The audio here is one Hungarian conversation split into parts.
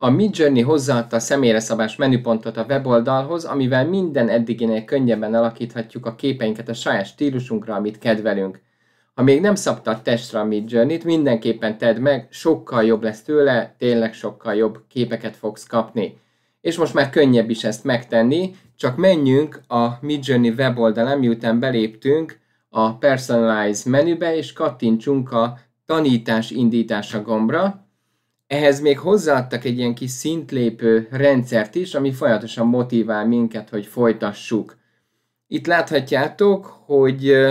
A Midjourney hozzáadta a személyre szabás menüpontot a weboldalhoz, amivel minden eddiginél könnyebben alakíthatjuk a képeinket a saját stílusunkra, amit kedvelünk. Ha még nem szabtad testre a Midjourney-t, mindenképpen tedd meg, sokkal jobb lesz tőle, tényleg sokkal jobb képeket fogsz kapni. És most már könnyebb is ezt megtenni, csak menjünk a Midjourney weboldalán, miután beléptünk a Personalize menübe, és kattintsunk a tanítás indítása gombra, ehhez még hozzáadtak egy ilyen kis szintlépő rendszert is, ami folyamatosan motivál minket, hogy folytassuk. Itt láthatjátok, hogy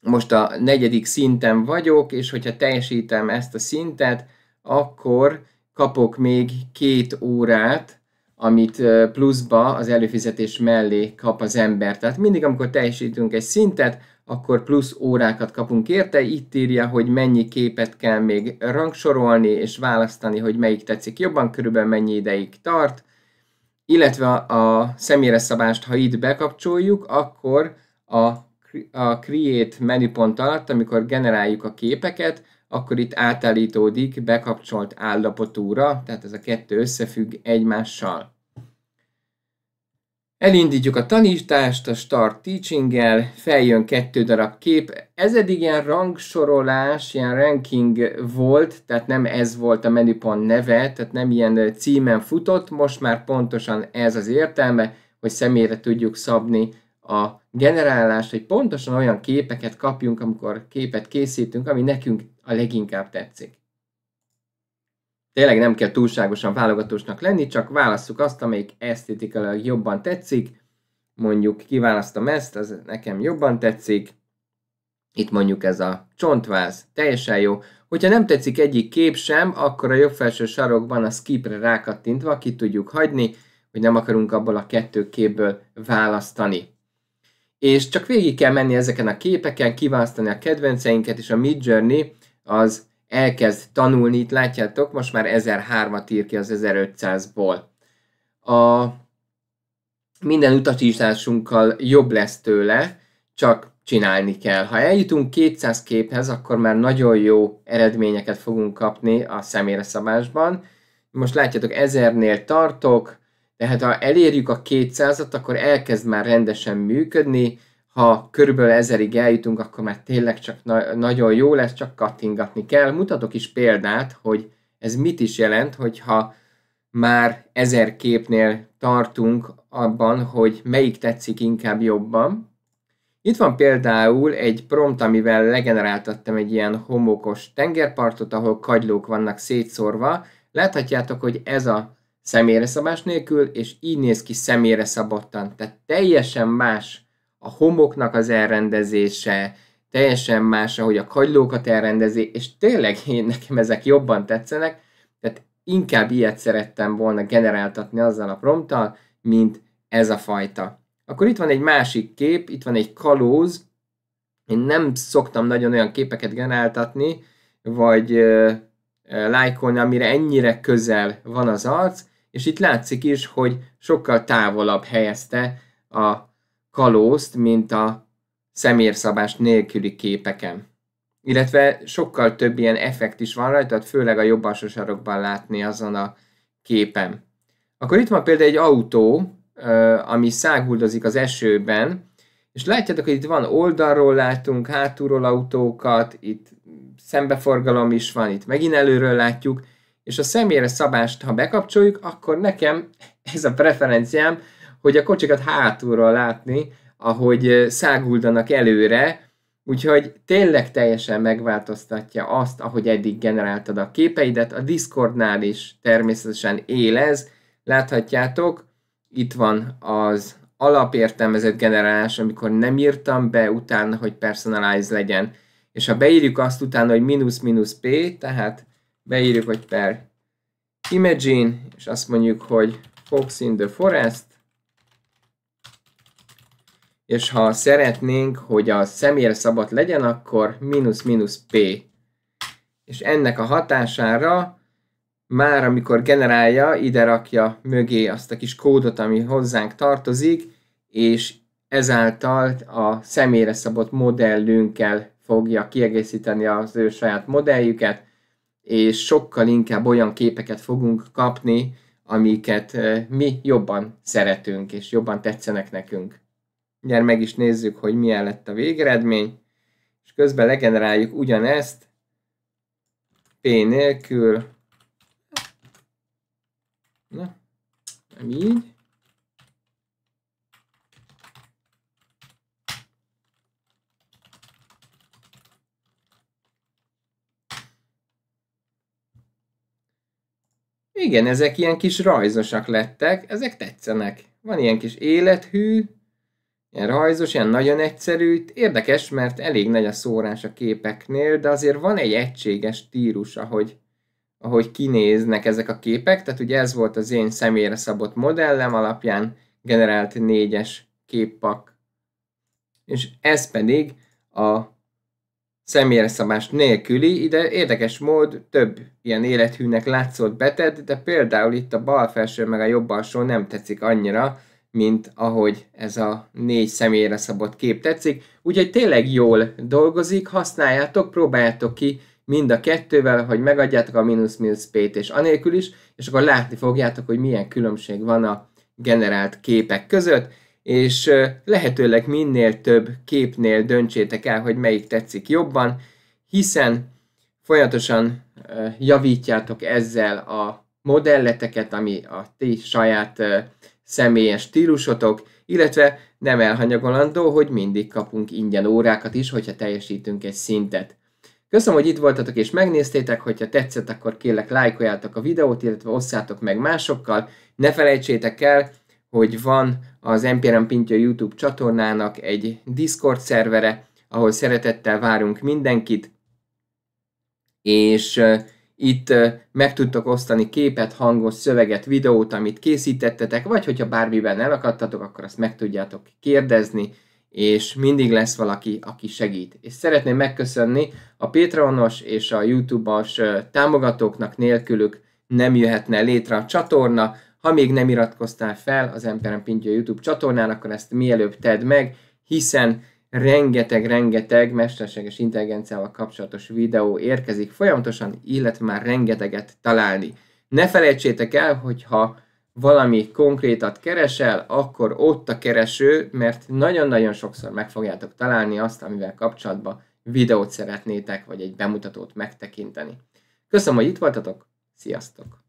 most a negyedik szinten vagyok, és hogyha teljesítem ezt a szintet, akkor kapok még két órát, amit pluszba az előfizetés mellé kap az ember. Tehát mindig, amikor teljesítünk egy szintet, akkor plusz órákat kapunk érte. Itt írja, hogy mennyi képet kell még rangsorolni, és választani, hogy melyik tetszik jobban, körülbelül mennyi ideig tart. Illetve a személyre szabást, ha itt bekapcsoljuk, akkor a, a Create menüpont alatt, amikor generáljuk a képeket, akkor itt átállítódik bekapcsolt állapotúra, tehát ez a kettő összefügg egymással. Elindítjuk a tanítást a Start Teaching-el, feljön kettő darab kép. Ez eddig ilyen rangsorolás, ilyen ranking volt, tehát nem ez volt a menüpont neve, tehát nem ilyen címen futott, most már pontosan ez az értelme, hogy személyre tudjuk szabni a generálást, hogy pontosan olyan képeket kapjunk, amikor képet készítünk, ami nekünk a leginkább tetszik. Tényleg nem kell túlságosan válogatósnak lenni, csak válasszuk azt, amelyik esztétikailag jobban tetszik. Mondjuk kiválasztom ezt, az nekem jobban tetszik. Itt mondjuk ez a csontváz, teljesen jó. Hogyha nem tetszik egyik kép sem, akkor a jobb felső sarokban a skipre rákattintva ki tudjuk hagyni, hogy nem akarunk abból a kettő képből választani. És csak végig kell menni ezeken a képeken, kiválasztani a kedvenceinket, és a Mid Journey az elkezd tanulni, itt látjátok, most már 1003-at ír ki az 1500-ból. A minden utasításunkkal jobb lesz tőle, csak csinálni kell. Ha eljutunk 200 képhez, akkor már nagyon jó eredményeket fogunk kapni a személyre szabásban. Most látjátok, 1000-nél tartok, tehát ha elérjük a 200-at, akkor elkezd már rendesen működni, ha körülbelül ezerig eljutunk, akkor már tényleg csak na- nagyon jó lesz, csak kattingatni kell. Mutatok is példát, hogy ez mit is jelent, hogyha már ezer képnél tartunk abban, hogy melyik tetszik inkább jobban. Itt van például egy prompt, amivel legeneráltattam egy ilyen homokos tengerpartot, ahol kagylók vannak szétszórva. Láthatjátok, hogy ez a személyre szabás nélkül, és így néz ki személyre szabottan. Tehát teljesen más a homoknak az elrendezése, teljesen más, ahogy a kagylókat elrendezi, és tényleg én nekem ezek jobban tetszenek, tehát inkább ilyet szerettem volna generáltatni azzal a prompttal, mint ez a fajta. Akkor itt van egy másik kép, itt van egy kalóz, én nem szoktam nagyon olyan képeket generáltatni, vagy ö, ö, lájkolni, amire ennyire közel van az arc, és itt látszik is, hogy sokkal távolabb helyezte a kalózt, mint a szemérszabás nélküli képeken. Illetve sokkal több ilyen effekt is van rajta, főleg a jobb alsó sarokban látni azon a képen. Akkor itt van például egy autó, ami száguldozik az esőben, és látjátok, hogy itt van oldalról látunk, hátulról autókat, itt szembeforgalom is van, itt megint előről látjuk, és a személyre szabást, ha bekapcsoljuk, akkor nekem ez a preferenciám, hogy a kocsikat hátulról látni, ahogy száguldanak előre, Úgyhogy tényleg teljesen megváltoztatja azt, ahogy eddig generáltad a képeidet. A Discordnál is természetesen élez. Láthatjátok, itt van az alapértelmezett generálás, amikor nem írtam be utána, hogy personalize legyen. És ha beírjuk azt utána, hogy minusz minusz p, tehát beírjuk, hogy per imagine, és azt mondjuk, hogy fox in the forest, és ha szeretnénk, hogy a személyre szabad legyen, akkor mínusz-mínusz P. És ennek a hatására már amikor generálja, ide rakja mögé azt a kis kódot, ami hozzánk tartozik, és ezáltal a személyre szabott modellünkkel fogja kiegészíteni az ő saját modelljüket, és sokkal inkább olyan képeket fogunk kapni, amiket eh, mi jobban szeretünk, és jobban tetszenek nekünk mindjárt meg is nézzük, hogy milyen lett a végeredmény, és közben legeneráljuk ugyanezt, P nélkül, na, nem így, Igen, ezek ilyen kis rajzosak lettek, ezek tetszenek. Van ilyen kis élethű, ilyen rajzos, ilyen nagyon egyszerű. Érdekes, mert elég nagy a szórás a képeknél, de azért van egy egységes stílus, ahogy, ahogy kinéznek ezek a képek. Tehát ugye ez volt az én személyre szabott modellem alapján generált négyes képpak. És ez pedig a személyre szabás nélküli, ide érdekes mód több ilyen élethűnek látszott beted, de például itt a bal felső meg a jobb alsó nem tetszik annyira, mint ahogy ez a négy személyre szabott kép tetszik. Úgyhogy tényleg jól dolgozik, használjátok, próbáljátok ki mind a kettővel, hogy megadjátok a minusz minusz p-t és anélkül is, és akkor látni fogjátok, hogy milyen különbség van a generált képek között, és lehetőleg minél több képnél döntsétek el, hogy melyik tetszik jobban, hiszen folyamatosan javítjátok ezzel a modelleteket, ami a ti saját személyes stílusotok, illetve nem elhanyagolandó, hogy mindig kapunk ingyen órákat is, hogyha teljesítünk egy szintet. Köszönöm, hogy itt voltatok és megnéztétek, hogyha tetszett, akkor kérlek lájkoljátok a videót, illetve osszátok meg másokkal. Ne felejtsétek el, hogy van az MPRM Pintja YouTube csatornának egy Discord szervere, ahol szeretettel várunk mindenkit, és itt meg tudtok osztani képet, hangot, szöveget, videót, amit készítettetek, vagy hogyha bármiben elakadtatok, akkor azt meg tudjátok kérdezni, és mindig lesz valaki, aki segít. És szeretném megköszönni a Patreonos és a YouTube-os támogatóknak nélkülük nem jöhetne létre a csatorna. Ha még nem iratkoztál fel az Emberen Pintja YouTube csatornán, akkor ezt mielőbb tedd meg, hiszen rengeteg-rengeteg mesterséges intelligenciával kapcsolatos videó érkezik folyamatosan, illetve már rengeteget találni. Ne felejtsétek el, hogyha valami konkrétat keresel, akkor ott a kereső, mert nagyon-nagyon sokszor meg fogjátok találni azt, amivel kapcsolatban videót szeretnétek, vagy egy bemutatót megtekinteni. Köszönöm, hogy itt voltatok, sziasztok!